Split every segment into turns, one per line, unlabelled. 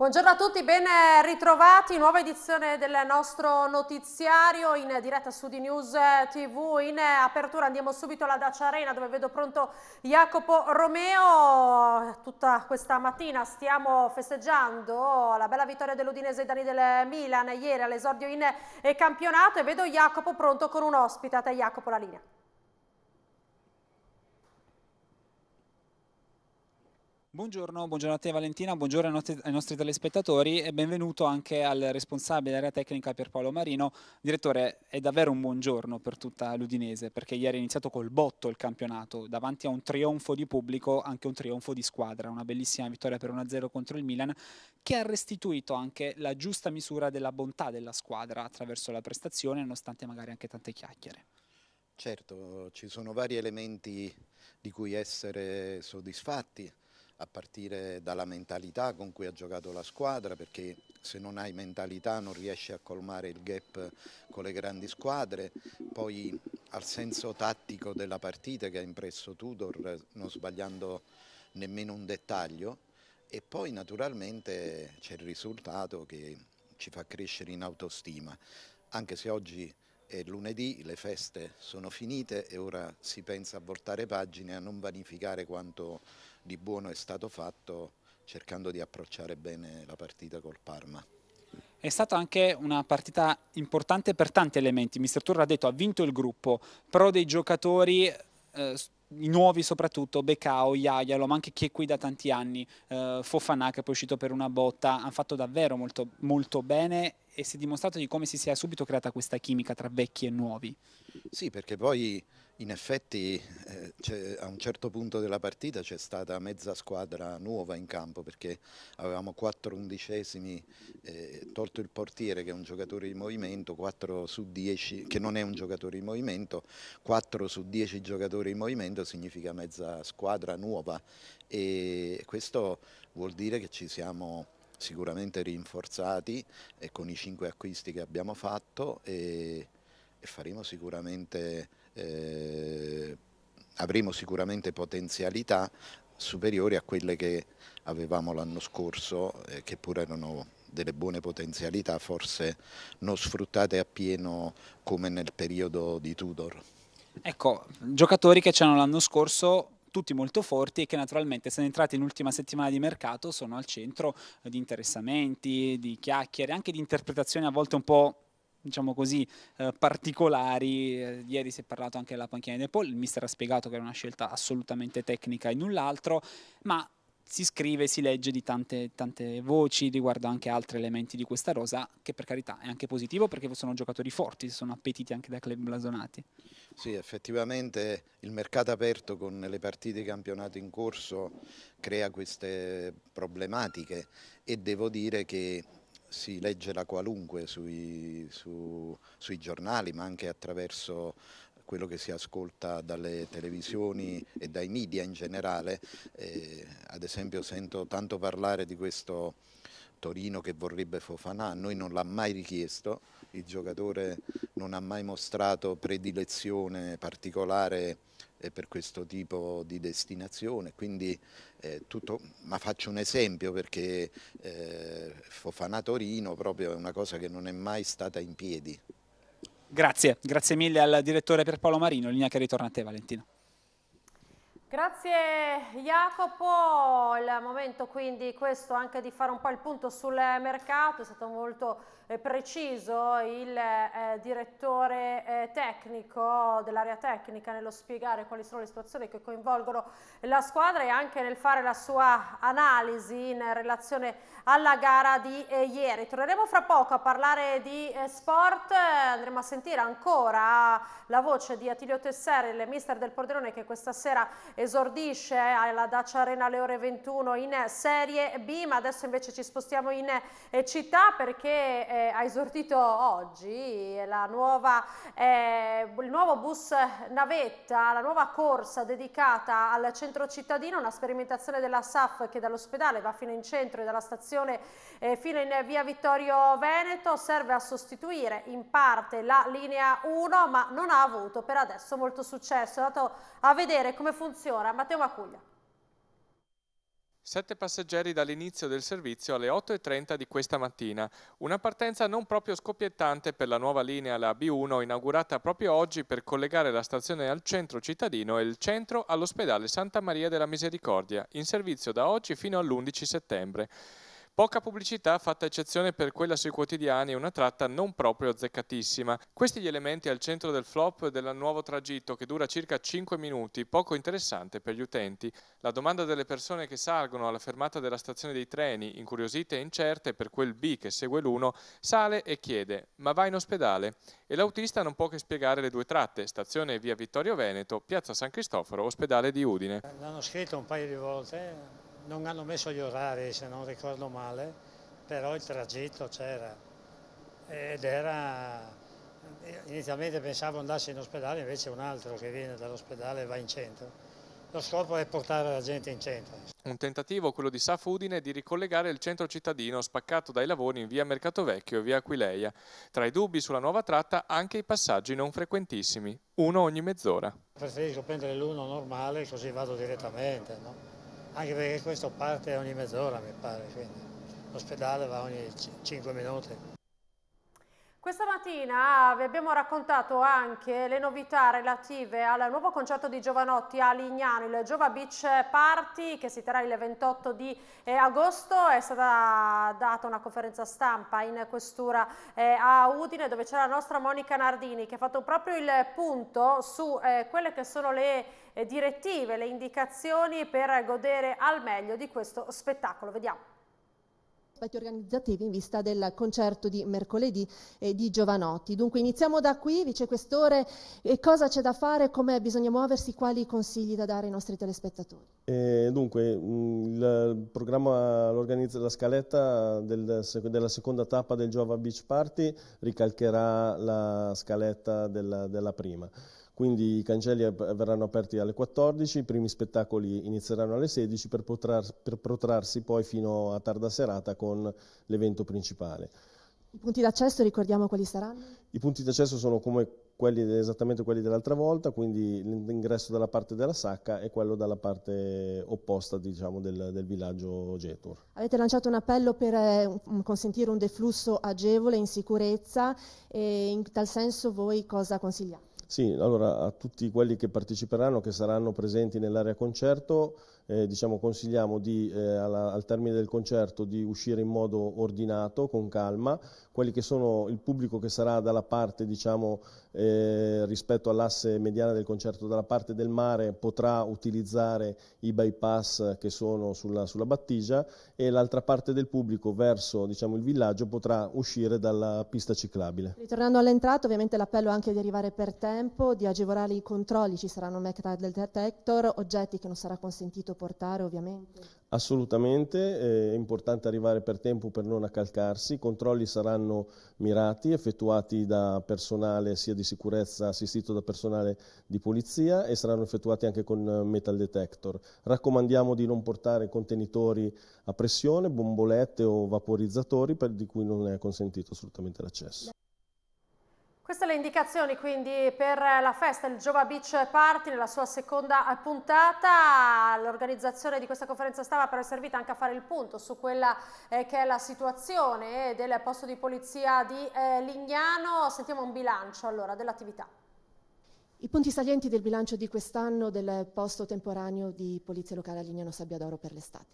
Buongiorno a tutti, ben ritrovati, nuova edizione del nostro notiziario in diretta su di News TV. In apertura andiamo subito alla Dacia Arena dove vedo pronto Jacopo Romeo. Tutta questa mattina stiamo festeggiando la bella vittoria dell'Udinese e Dani del Milan ieri all'esordio in campionato e vedo Jacopo pronto con un ospite. A te Jacopo la linea.
Buongiorno, buongiorno, a te Valentina, buongiorno ai nostri, ai nostri, telespettatori e benvenuto anche al responsabile dell'area tecnica Pierpaolo Marino. Direttore, è davvero un buongiorno per tutta l'Udinese perché ieri è iniziato col botto il campionato, davanti a un trionfo di pubblico, anche un trionfo di squadra, una bellissima vittoria per 1-0 contro il Milan che ha restituito anche la giusta misura della bontà della squadra attraverso la prestazione, nonostante magari anche tante
chiacchiere. Certo, ci sono vari elementi di cui essere soddisfatti a partire dalla mentalità con cui ha giocato la squadra, perché se non hai mentalità non riesci a colmare il gap con le grandi squadre, poi al senso tattico della partita che ha impresso Tudor, non sbagliando nemmeno un dettaglio, e poi naturalmente c'è il risultato che ci fa crescere in autostima, anche se oggi è lunedì, le feste sono finite e ora si pensa a voltare pagine, a non vanificare quanto di buono è stato fatto cercando di approcciare bene la partita col Parma.
È stata anche una partita importante per tanti elementi, mister Turra ha detto ha vinto il gruppo, però dei giocatori eh, i nuovi soprattutto, Becao, Iaialo, ma anche chi è qui da tanti anni, eh, Fofana che è poi uscito per una botta, hanno fatto davvero molto, molto bene e si è dimostrato di come si sia subito creata questa chimica tra vecchi e nuovi.
Sì, perché poi in effetti eh, a un certo punto della partita c'è stata mezza squadra nuova in campo perché avevamo 4 undicesimi, eh, tolto il portiere che è un giocatore di movimento, 4 su 10, che non è un giocatore di movimento, 4 su 10 giocatori di movimento significa mezza squadra nuova e questo vuol dire che ci siamo sicuramente rinforzati e con i cinque acquisti che abbiamo fatto e, e faremo sicuramente, eh, avremo sicuramente potenzialità superiori a quelle che avevamo l'anno scorso, eh, che pure erano delle buone potenzialità, forse non sfruttate appieno come nel periodo di Tudor.
Ecco, giocatori che c'erano l'anno scorso tutti molto forti e che naturalmente sono entrati in ultima settimana di mercato sono al centro eh, di interessamenti, di chiacchiere, anche di interpretazioni a volte un po' diciamo così, eh, particolari. Eh, ieri si è parlato anche della panchina di Paul, il mister ha spiegato che era una scelta assolutamente tecnica e null'altro, ma si scrive, si legge di tante, tante, voci riguardo anche altri elementi di questa rosa, che per carità è anche positivo perché sono giocatori forti, sono appetiti anche da club
blasonati. Sì, effettivamente il mercato aperto con le partite campionato in corso crea queste problematiche e devo dire che si legge la qualunque sui, su, sui giornali ma anche attraverso quello che si ascolta dalle televisioni e dai media in generale. Eh, ad esempio sento tanto parlare di questo Torino che vorrebbe Fofanà, noi non l'ha mai richiesto, il giocatore non ha mai mostrato predilezione particolare eh, per questo tipo di destinazione, quindi eh, tutto, ma faccio un esempio perché eh, Fofanà Torino proprio è una cosa che non è mai stata in piedi.
Grazie, grazie mille al direttore Pierpaolo Marino, linea che ritorna a te Valentino.
Grazie Jacopo, il momento quindi questo anche di fare un po' il punto sul mercato, è stato molto preciso il eh, direttore eh, tecnico dell'area tecnica nello spiegare quali sono le situazioni che coinvolgono la squadra e anche nel fare la sua analisi in relazione alla gara di eh, ieri. Torneremo fra poco a parlare di eh, sport, andremo a sentire ancora la voce di Attilio Tessere, il mister del Pordenone che questa sera esordisce alla Dacia Arena alle ore 21 in Serie B, ma adesso invece ci spostiamo in eh, città perché eh, eh, ha esortito oggi nuova, eh, il nuovo bus navetta, la nuova corsa dedicata al centro cittadino, una sperimentazione della SAF che dall'ospedale va fino in centro e dalla stazione eh, fino in via Vittorio Veneto, serve a sostituire in parte la linea 1 ma non ha avuto per adesso molto successo, è andato a vedere come funziona Matteo Macuglia.
Sette passeggeri dall'inizio del servizio alle 8.30 di questa mattina. Una partenza non proprio scoppiettante per la nuova linea, la B1, inaugurata proprio oggi per collegare la stazione al centro cittadino e il centro all'ospedale Santa Maria della Misericordia, in servizio da oggi fino all'11 settembre. Poca pubblicità fatta eccezione per quella sui quotidiani e una tratta non proprio azzeccatissima. Questi gli elementi al centro del flop del nuovo tragitto che dura circa 5 minuti, poco interessante per gli utenti. La domanda delle persone che salgono alla fermata della stazione dei treni, incuriosite e incerte per quel B che segue l'uno, sale e chiede ma va in ospedale? E l'autista non può che spiegare le due tratte, stazione via Vittorio Veneto, piazza San Cristoforo, ospedale di Udine.
L'hanno scritto un paio di volte, Eh? non hanno messo gli orari se non ricordo male, però il tragitto c'era ed era, inizialmente pensavo andasse in ospedale, invece un altro che viene dall'ospedale va in centro. Lo scopo è portare la gente in centro.
Un tentativo, quello di Safudine, di ricollegare il centro cittadino spaccato dai lavori in via Mercatovecchio e via Aquileia. Tra i dubbi sulla nuova tratta anche i passaggi non frequentissimi, uno ogni mezz'ora.
Preferisco prendere l'uno normale così vado direttamente. No? anche perché questo parte ogni mezz'ora mi pare, quindi l'ospedale va ogni 5 minuti.
Questa mattina ah, vi abbiamo raccontato anche le novità relative al nuovo concerto di Giovanotti a Lignano, il Giova Beach Party che si terrà il 28 di eh, agosto, è stata data una conferenza stampa in questura eh, a Udine dove c'era la nostra Monica Nardini che ha fatto proprio il punto su eh, quelle che sono le direttive, le indicazioni per godere al meglio di questo spettacolo. Vediamo
aspetti organizzativi in vista del concerto di mercoledì eh, di Giovanotti. Dunque iniziamo da qui, vicequestore, cosa c'è da fare, come bisogna muoversi, quali consigli da dare ai nostri telespettatori?
Eh, dunque, mm, il programma, la scaletta del, della seconda tappa del Giova Beach Party ricalcherà la scaletta della, della prima. Quindi i cancelli verranno aperti alle 14, i primi spettacoli inizieranno alle 16 per, potrar, per protrarsi poi fino a tarda serata con l'evento principale.
I punti d'accesso ricordiamo quali saranno?
I punti d'accesso sono come quelli, esattamente quelli dell'altra volta, quindi l'ingresso dalla parte della sacca e quello dalla parte opposta diciamo, del, del, villaggio Getur.
Avete lanciato un appello per consentire un deflusso agevole in sicurezza e in tal senso voi cosa consigliate?
Sì, allora a tutti quelli che parteciperanno, che saranno presenti nell'area concerto, eh, diciamo, consigliamo di, eh, alla, al termine del concerto di uscire in modo ordinato, con calma, quelli che sono il pubblico che sarà dalla parte, diciamo, eh, rispetto all'asse mediana del concerto, dalla parte del mare potrà utilizzare i bypass che sono sulla, sulla battigia e l'altra parte del pubblico verso diciamo, il villaggio potrà uscire dalla pista ciclabile.
Ritornando all'entrata, ovviamente l'appello è anche di arrivare per tempo, di agevolare i controlli, ci saranno metal detector, oggetti che non sarà consentito portare ovviamente.
Assolutamente, eh, è importante arrivare per tempo per non accalcarsi, i controlli saranno mirati, effettuati da personale sia di sicurezza assistito da personale di polizia e saranno effettuati anche con eh, metal detector. Raccomandiamo di non portare contenitori a pressione, bombolette o vaporizzatori per di cui non è consentito assolutamente l'accesso.
Queste le indicazioni quindi per la festa il Giova Beach Party nella sua seconda puntata. L'organizzazione di questa conferenza stava però servita anche a fare il punto su quella eh, che è la situazione eh, del posto di polizia di eh, Lignano. Sentiamo un bilancio allora dell'attività.
I punti salienti del bilancio di quest'anno del posto temporaneo di Polizia Locale a Lignano Sabbiadoro per l'estate.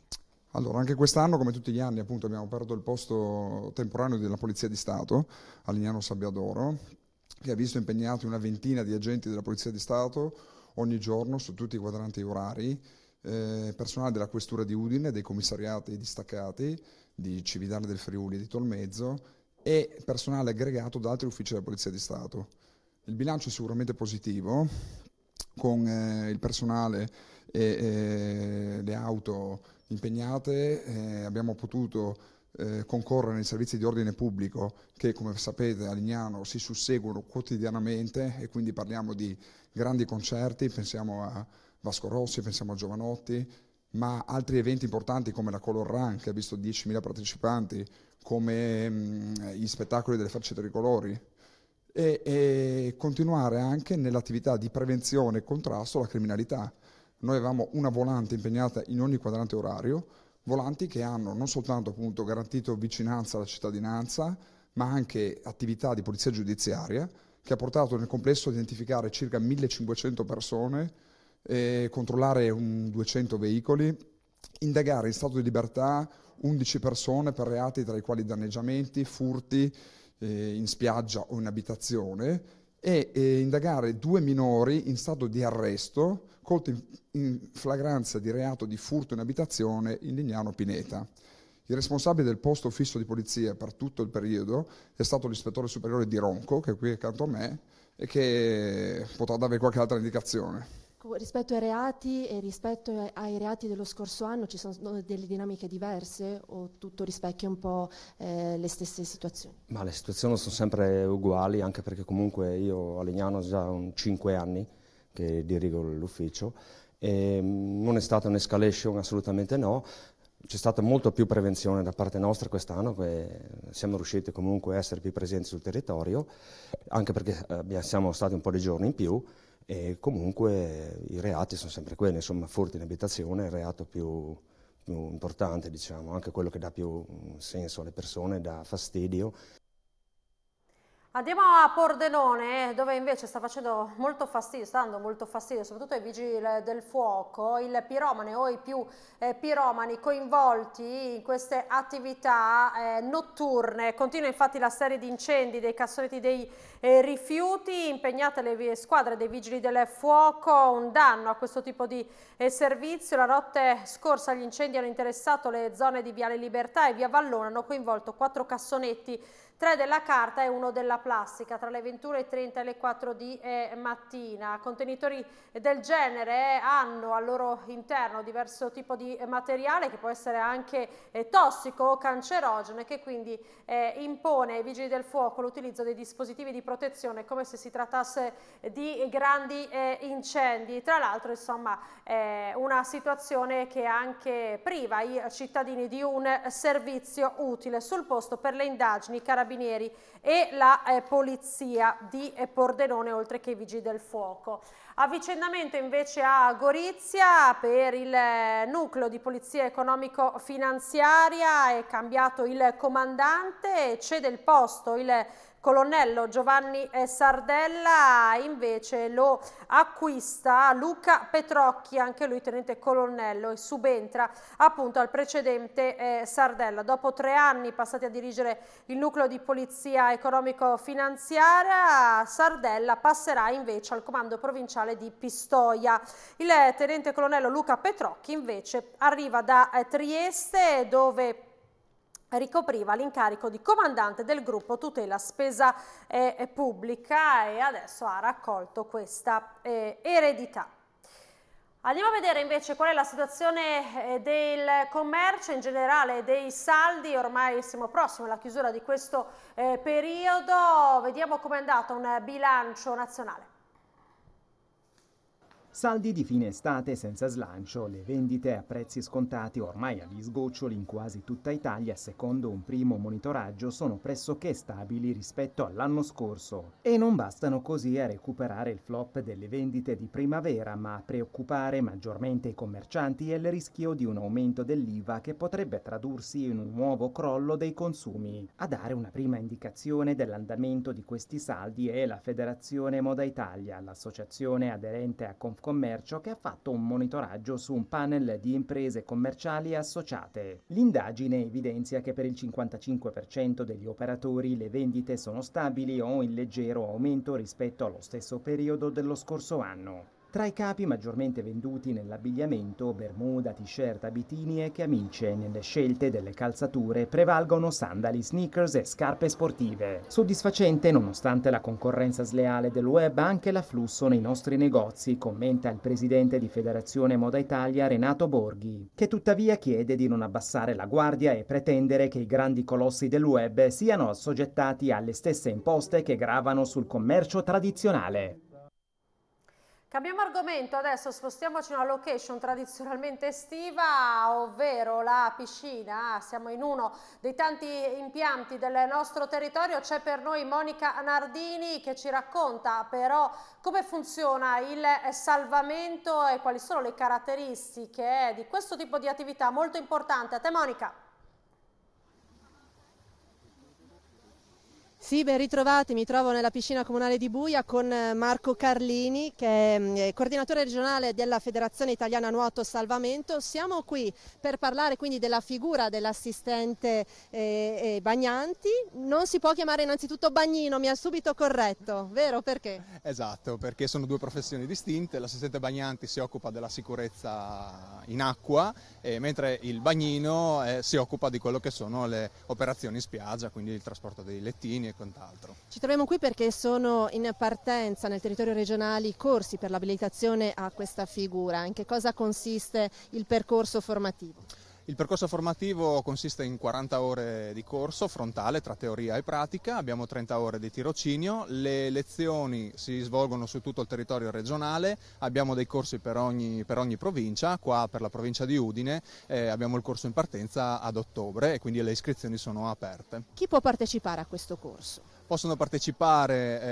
Allora, anche quest'anno, come tutti gli anni, appunto, abbiamo aperto il posto temporaneo della Polizia di Stato a Lignano Sabbiadoro che ha visto impegnati una ventina di agenti della Polizia di Stato ogni giorno su tutti i quadranti orari, eh, personale della Questura di Udine, dei commissariati distaccati di Cividale del Friuli, e di Tolmezzo e personale aggregato da altri uffici della Polizia di Stato. Il bilancio è sicuramente positivo, con eh, il personale e eh, le auto impegnate eh, abbiamo potuto eh, concorre nei servizi di ordine pubblico che come sapete a Lignano si susseguono quotidianamente e quindi parliamo di grandi concerti, pensiamo a Vasco Rossi, pensiamo a Giovanotti, ma altri eventi importanti come la Color Run che ha visto 10.000 partecipanti, come mh, mm, gli spettacoli delle facce tricolori e, e continuare anche nell'attività di prevenzione e contrasto alla criminalità. Noi avevamo una volante impegnata in ogni quadrante orario, volanti che hanno non soltanto appunto, garantito vicinanza alla cittadinanza, ma anche attività di polizia giudiziaria, che ha portato nel complesso a identificare circa 1500 persone, eh, controllare 200 veicoli, indagare in stato di libertà 11 persone per reati tra i quali danneggiamenti, furti eh, in spiaggia o in abitazione e eh, indagare due minori in stato di arresto colti in, in flagranza di reato di furto in abitazione in Lignano Pineta. Il responsabile del posto fisso di polizia per tutto il periodo è stato l'ispettore superiore di Ronco, che è qui accanto a me, e che potrà dare qualche altra indicazione.
Ecco, rispetto ai reati e rispetto ai reati dello scorso anno ci sono delle dinamiche diverse o tutto rispecchia un po' eh, le stesse situazioni?
Ma le situazioni sono sempre uguali, anche perché comunque io a Legnano ho già 5 anni che dirigo l'ufficio e mm, non è stata un'escalation assolutamente no, c'è stata molto più prevenzione da parte nostra quest'anno, siamo riusciti comunque a essere più presenti sul territorio, anche perché eh, siamo stati un po' di giorni in più e comunque i reati sono sempre quelli, insomma, furto in abitazione è il reato più, più importante, diciamo, anche quello che dà più mm, senso alle persone, dà fastidio
Andiamo a Pordenone, dove invece sta facendo molto fastidio, sta dando molto fastidio, soprattutto ai vigili del fuoco, il piromane o i più eh, piromani coinvolti in queste attività eh, notturne. Continua infatti la serie di incendi dei cassonetti dei eh, rifiuti, impegnate le squadre dei vigili del fuoco, un danno a questo tipo di eh, servizio. La notte scorsa gli incendi hanno interessato le zone di Viale Libertà e Via Vallone, hanno coinvolto quattro cassonetti 3 della carta e 1 della plastica tra le 21.30 e le 4 di eh, mattina. Contenitori del genere hanno al loro interno diverso tipo di materiale che può essere anche eh, tossico o cancerogene che quindi eh, impone ai vigili del fuoco l'utilizzo dei dispositivi di protezione come se si trattasse di grandi eh, incendi. Tra l'altro insomma eh, una situazione che anche priva i cittadini di un servizio utile sul posto per le indagini carabinieri carabinieri e la eh, polizia di eh, Pordenone, oltre che i vigili del fuoco. Avvicendamento invece a Gorizia per il eh, nucleo di polizia economico-finanziaria, è cambiato il comandante, cede il posto il colonnello Giovanni eh, Sardella invece lo acquista Luca Petrocchi, anche lui tenente colonnello e subentra appunto al precedente eh, Sardella. Dopo tre anni passati a dirigere il nucleo di polizia economico-finanziaria, Sardella passerà invece al comando provinciale di Pistoia. Il eh, tenente colonnello Luca Petrocchi invece arriva da eh, Trieste dove ricopriva l'incarico di comandante del gruppo tutela spesa eh, eh, pubblica e adesso ha raccolto questa eh, eredità. Andiamo a vedere invece qual è la situazione eh, del commercio in generale, dei saldi, ormai siamo prossimi alla chiusura di questo eh, periodo, vediamo com'è andato un bilancio nazionale.
Saldi di fine estate senza slancio, le vendite a prezzi scontati ormai agli sgoccioli in quasi tutta Italia, secondo un primo monitoraggio, sono pressoché stabili rispetto all'anno scorso. E non bastano così a recuperare il flop delle vendite di primavera, ma a preoccupare maggiormente i commercianti è il rischio di un aumento dell'IVA che potrebbe tradursi in un nuovo crollo dei consumi. A dare una prima indicazione dell'andamento di questi saldi è la Federazione Moda Italia, l'associazione aderente a Confcommercio Commercio che ha fatto un monitoraggio su un panel di imprese commerciali associate. L'indagine evidenzia che per il 55% degli operatori le vendite sono stabili o in leggero aumento rispetto allo stesso periodo dello scorso anno. Tra i capi maggiormente venduti nell'abbigliamento, bermuda, t-shirt, abitini e camicie, nelle scelte delle calzature prevalgono sandali, sneakers e scarpe sportive. Soddisfacente, nonostante la concorrenza sleale del web, anche l'afflusso nei nostri negozi, commenta il presidente di Federazione Moda Italia Renato Borghi, che tuttavia chiede di non abbassare la guardia e pretendere che i grandi colossi del web siano assoggettati alle stesse imposte che gravano sul commercio tradizionale.
Cambiamo argomento, adesso spostiamoci in una location tradizionalmente estiva, ovvero la piscina. Siamo in uno dei tanti impianti del nostro territorio. C'è per noi Monica Nardini che ci racconta però come funziona il salvamento e quali sono le caratteristiche di questo tipo di attività molto importante. A te Monica.
Sì, ben ritrovati, mi trovo nella piscina comunale di Buia con eh, Marco Carlini che mm, è coordinatore regionale della Federazione Italiana Nuoto Salvamento. Siamo qui per parlare quindi della figura dell'assistente eh, eh, bagnanti. Non si può chiamare innanzitutto bagnino, mi ha subito corretto, vero? Perché?
Esatto, perché sono due professioni distinte. L'assistente bagnanti si occupa della sicurezza in acqua eh, mentre il bagnino eh, si occupa di quello che sono le operazioni in spiaggia, quindi il trasporto dei lettini quant'altro.
Ci troviamo qui perché sono in partenza nel territorio regionale i corsi per l'abilitazione a questa figura. In che cosa consiste il percorso formativo?
Il percorso formativo consiste in 40 ore di corso frontale tra teoria e pratica, abbiamo 30 ore di tirocinio, le lezioni si svolgono su tutto il territorio regionale, abbiamo dei corsi per ogni, per ogni provincia, qua per la provincia di Udine eh, abbiamo il corso in partenza ad ottobre e quindi le iscrizioni sono aperte.
Chi può partecipare a questo corso?
possono partecipare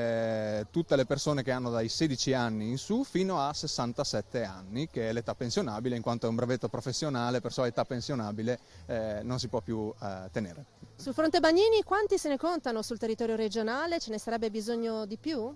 eh, tutte le persone che hanno dai 16 anni in su fino a 67 anni, che è l'età pensionabile, in quanto è un brevetto professionale, perciò età pensionabile eh, non si può più eh, tenere.
Sul fronte Bagnini quanti se ne contano sul territorio regionale? Ce ne sarebbe bisogno di più?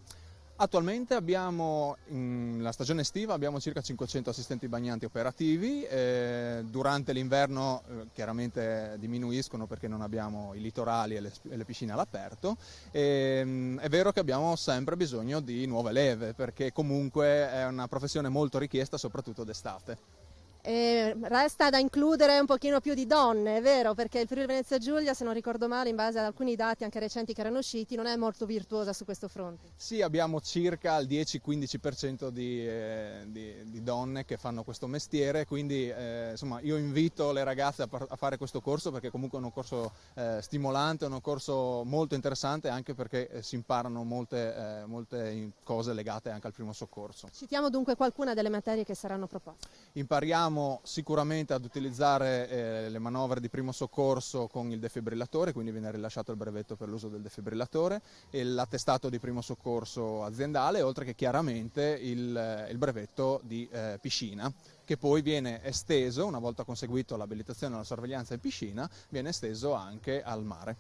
Attualmente abbiamo, nella stagione estiva abbiamo circa 500 assistenti bagnanti operativi, eh, durante l'inverno eh, chiaramente diminuiscono perché non abbiamo i litorali e le, e le piscine all'aperto, eh, è vero che abbiamo sempre bisogno di nuove leve perché comunque è una professione molto richiesta soprattutto d'estate.
E resta da includere un pochino più di donne, è vero, perché il Friuli Venezia Giulia, se non ricordo male, in base ad alcuni dati anche recenti che erano usciti, non è molto virtuosa su questo fronte.
Sì, abbiamo circa il 10-15% di, eh, di, di, donne che fanno questo mestiere, quindi eh, insomma io invito le ragazze a, a, fare questo corso perché comunque è un corso eh, stimolante, è un corso molto interessante anche perché eh, si imparano molte, eh, molte cose legate anche al primo soccorso.
Citiamo dunque qualcuna delle materie che saranno proposte.
Impariamo Puntiamo sicuramente ad utilizzare eh, le manovre di primo soccorso con il defibrillatore, quindi viene rilasciato il brevetto per l'uso del defibrillatore e l'attestato di primo soccorso aziendale, oltre che chiaramente il, eh, il brevetto di eh, piscina che poi viene esteso, una volta conseguito l'abilitazione alla sorveglianza in piscina, viene esteso anche al mare.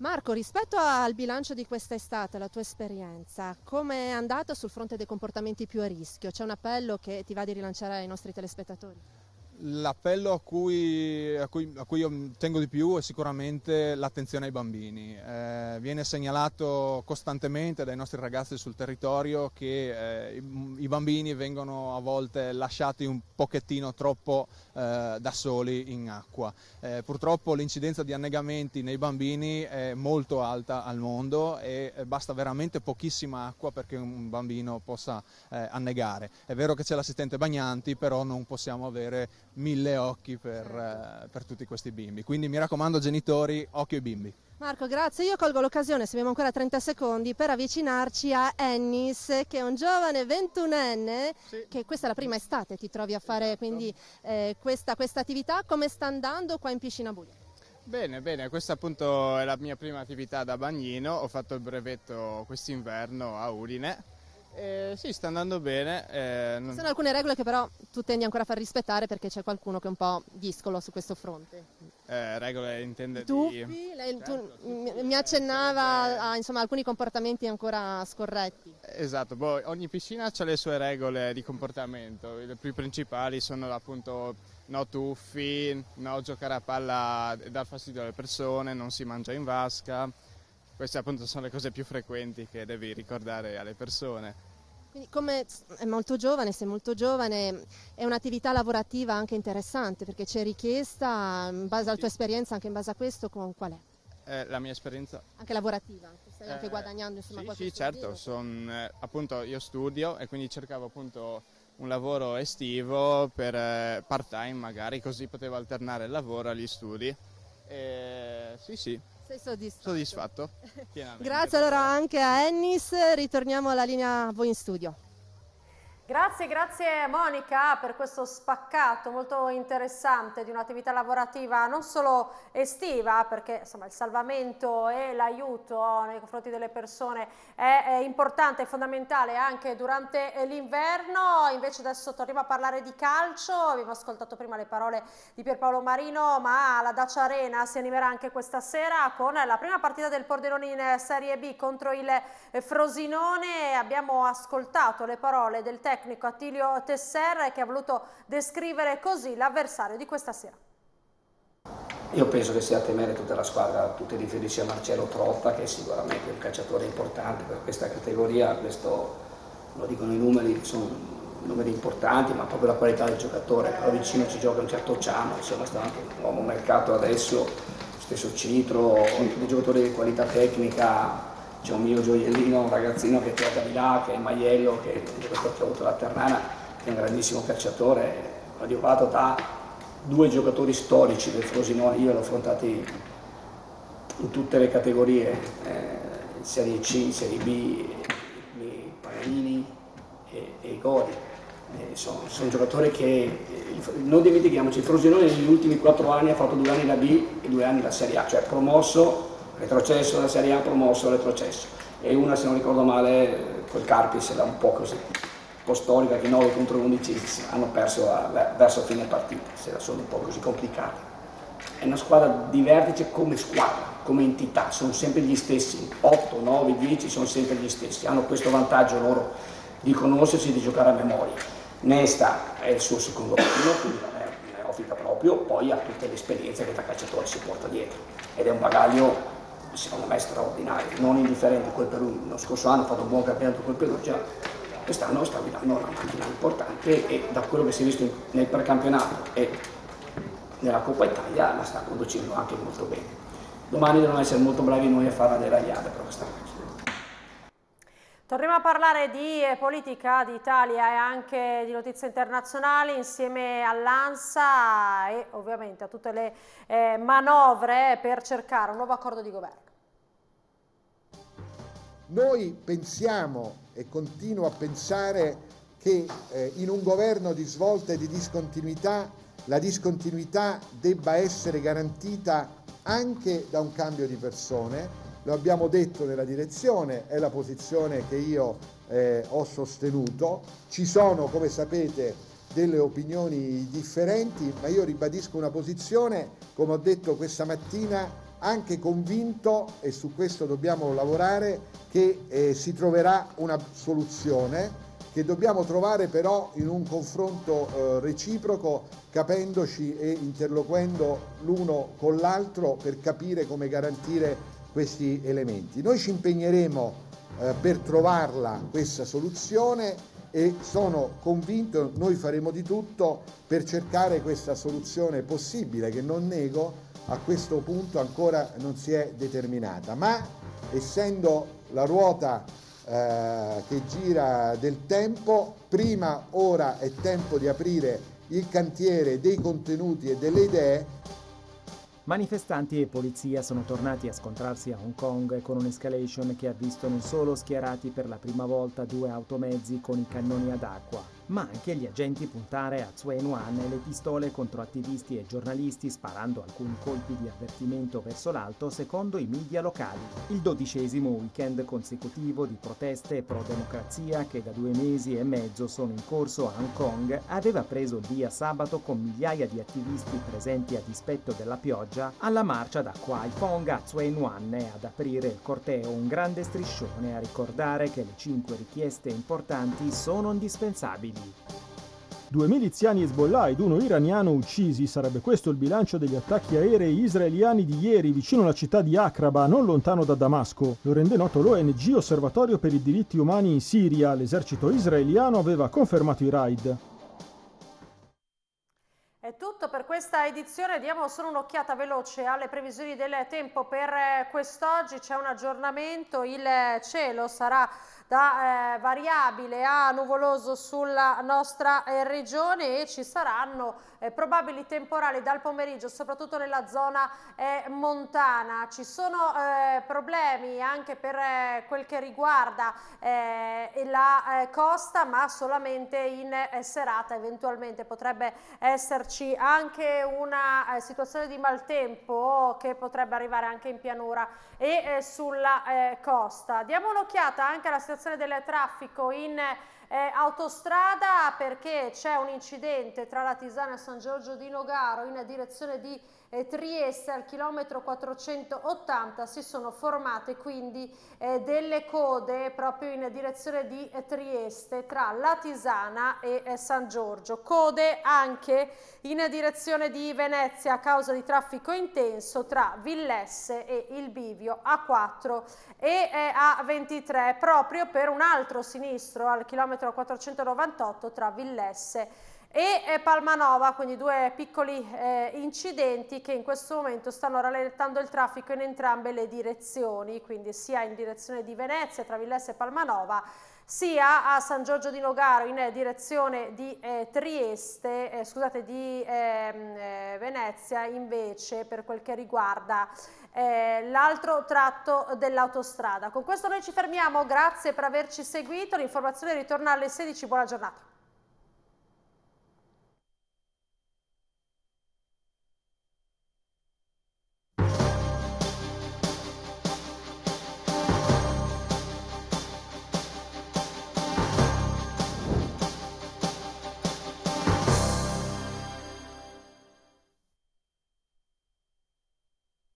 Marco, rispetto al bilancio di questa estate, la tua esperienza, come è andata sul fronte dei comportamenti più a rischio? C'è un appello che ti va di rilanciare ai nostri telespettatori?
L'appello
a cui, a, cui, a cui, io tengo di più è sicuramente l'attenzione ai bambini. Eh, viene segnalato costantemente dai nostri ragazzi sul territorio che eh, i, i, bambini vengono a volte lasciati un pochettino troppo eh, da soli in acqua. Eh, purtroppo l'incidenza di annegamenti nei bambini è molto alta al mondo e eh, basta veramente pochissima acqua perché un bambino possa eh, annegare. È vero che c'è l'assistente bagnanti, però non possiamo avere mille occhi per, certo. per tutti questi bimbi. Quindi mi raccomando genitori, occhio ai bimbi.
Marco, grazie. Io colgo l'occasione, se abbiamo ancora 30 secondi, per avvicinarci a Ennis, che è un giovane 21enne, sì. che questa è la prima estate ti trovi a esatto. fare esatto. quindi, eh, questa, questa, attività. Come sta andando qua in Piscina Buia?
Bene, bene, questa appunto è la mia prima attività da bagnino, ho fatto il brevetto quest'inverno a Udine eh, sì, sta andando bene. Eh, non... Ci sono
alcune regole che però tu tendi ancora a far rispettare perché c'è qualcuno che è un po' discolo su questo fronte.
Eh, regole intende Tuffi,
di... lei, certo, tu mi, mi accennava perché... a insomma, alcuni comportamenti ancora scorretti.
Esatto, boh, ogni piscina ha le sue regole di comportamento. Le più principali sono appunto no tuffi, no giocare a palla e dar fastidio alle persone, non si mangia in vasca queste appunto sono le cose più frequenti che devi ricordare alle persone.
Quindi
come è molto giovane, sei molto giovane, è un'attività lavorativa anche interessante perché c'è richiesta, in base alla tua esperienza, anche in base a questo, con qual è?
Eh, la mia esperienza. Anche
lavorativa, stai eh, anche guadagnando insomma sì, qualche Sì, certo,
son, eh, appunto io studio e quindi cercavo appunto un lavoro estivo per eh, part time magari, così potevo alternare il lavoro agli studi. sì, sì. Sei soddisfatto? Soddisfatto.
Grazie allora anche a Ennis, ritorniamo alla linea voi in studio.
Grazie, grazie Monica per questo spaccato molto interessante di un'attività lavorativa non solo estiva, perché insomma, il salvamento e l'aiuto nei confronti delle persone è, è importante e fondamentale anche durante l'inverno. Invece adesso torniamo a parlare di calcio, abbiamo ascoltato prima le parole di Pierpaolo Marino, ma la Dacia Arena si animerà anche questa sera con la prima partita del Pordenone in Serie B contro il Frosinone. Abbiamo ascoltato le parole del tecnico tecnico Attilio Tesser che ha voluto descrivere così l'avversario di questa sera.
Io penso che sia a temere tutta la squadra, tu ti riferisci a Marcello Trotta che è sicuramente un calciatore importante per questa categoria, questo lo dicono i numeri, sono numeri importanti, ma proprio la qualità del giocatore. Però vicino ci gioca un certo Ciano, insomma sta anche un uomo mercato adesso, stesso Citro, tutti giocatori di qualità tecnica c'è un mio gioiellino, un ragazzino che è gioca di là, che è Maiello, che è questo che ha avuto la Ternana, che è un grandissimo calciatore, ho giocato da due giocatori storici del Frosinone, io l'ho affrontati in tutte le categorie, eh, in Serie C, in Serie B, Paganini e, e Gori. Eh, sono, sono, giocatori che, eh, non dimentichiamoci, il Frosinone negli ultimi quattro anni ha fatto due anni la B e due anni la Serie A, cioè promosso retrocesso, la Serie A promosso, retrocesso. E una, se non ricordo male, col Carpis era un po' così, un po' storica, che 9 contro 11 hanno perso a, verso fine partita, se la sono un po' così complicata. È una squadra di vertice come squadra, come entità, sono sempre gli stessi, 8, 9, 10 sono sempre gli stessi, hanno questo vantaggio loro di conoscersi, e di giocare a memoria. Nesta è il suo secondo partito, quindi non è neofita proprio, poi ha tutte le esperienze che da calciatore si porta dietro ed è un bagaglio secondo me straordinario, non indifferente quel Perù, lo scorso anno ha fatto un buon campionato col Perugia, quest'anno sta guidando una macchina importante e da quello che si è visto nel precampionato e nella Coppa Italia la sta conducendo anche molto bene. Domani devono essere molto bravi noi a farla deragliata però questa macchina.
Torniamo a parlare di eh, politica d'Italia e anche di notizie internazionali insieme all'ANSA e ovviamente a tutte le eh, manovre per cercare un nuovo accordo di governo.
Noi pensiamo e continuo a pensare che eh, in un governo di svolta e di discontinuità la discontinuità debba essere garantita anche da un cambio di persone lo abbiamo detto nella direzione, è la posizione che io eh, ho sostenuto, ci sono come sapete delle opinioni differenti, ma io ribadisco una posizione, come ho detto questa mattina, anche convinto, e su questo dobbiamo lavorare, che eh, si troverà una soluzione che dobbiamo trovare però in un confronto eh, reciproco, capendoci e interloquendo l'uno con l'altro per capire come garantire questi elementi. Noi ci impegneremo eh, per trovarla questa soluzione e sono convinto noi faremo di tutto per cercare questa soluzione possibile che non nego a questo punto ancora non si è determinata, ma essendo la ruota eh, che gira del tempo, prima ora è tempo di aprire il cantiere dei contenuti e delle idee
Manifestanti e polizia sono tornati a scontrarsi a Hong Kong con un'escalation che ha visto non solo schierati per la prima volta due automezzi con i cannoni ad acqua, ma anche gli agenti puntare a Tsuen Wan le pistole contro attivisti e giornalisti sparando alcuni colpi di avvertimento verso l'alto secondo i media locali. Il dodicesimo weekend consecutivo di proteste pro-democrazia che da due mesi e mezzo sono in corso a Hong Kong aveva preso il via sabato con migliaia di attivisti presenti a dispetto della pioggia alla marcia da Kwai Fong a Tsuen Wan e ad aprire il corteo un grande striscione a ricordare che le cinque richieste importanti sono indispensabili.
Due miliziani Hezbollah ed uno iraniano uccisi, sarebbe questo il bilancio degli attacchi aerei israeliani di ieri vicino alla città di Akraba, non lontano da Damasco. Lo rende noto l'ONG Osservatorio per i diritti umani in Siria, l'esercito israeliano aveva confermato i raid.
È tutto per questa edizione, diamo solo un'occhiata veloce alle previsioni del tempo per eh, quest'oggi, c'è un aggiornamento, il eh, cielo sarà da eh, variabile a nuvoloso sulla nostra eh, regione e ci saranno eh, probabili temporali dal pomeriggio soprattutto nella zona eh, montana ci sono eh, problemi anche per eh, quel che riguarda la costa ma solamente in serata eventualmente potrebbe esserci anche una situazione di maltempo che potrebbe arrivare anche in pianura e sulla costa diamo un'occhiata anche alla situazione situazione del traffico in eh, autostrada perché c'è un incidente tra la Tisana e San Giorgio di Nogaro in direzione di eh, Trieste al chilometro 480 si sono formate quindi eh, delle code proprio in direzione di Trieste tra la Tisana e eh, San Giorgio, code anche in direzione di Venezia a causa di traffico intenso tra Villesse e il Bivio A4 e eh, A23 proprio per un altro sinistro al chilometro 498 tra Villesse e e eh, Palmanova, quindi due piccoli eh, incidenti che in questo momento stanno rallentando il traffico in entrambe le direzioni, quindi sia in direzione di Venezia, tra Villesse e Palmanova, sia a San Giorgio di Nogaro in eh, direzione di eh, Trieste, eh, scusate, di ehm, eh, Venezia invece per quel che riguarda eh, l'altro tratto dell'autostrada. Con questo noi ci fermiamo, grazie per averci seguito, l'informazione ritorna alle 16, buona giornata.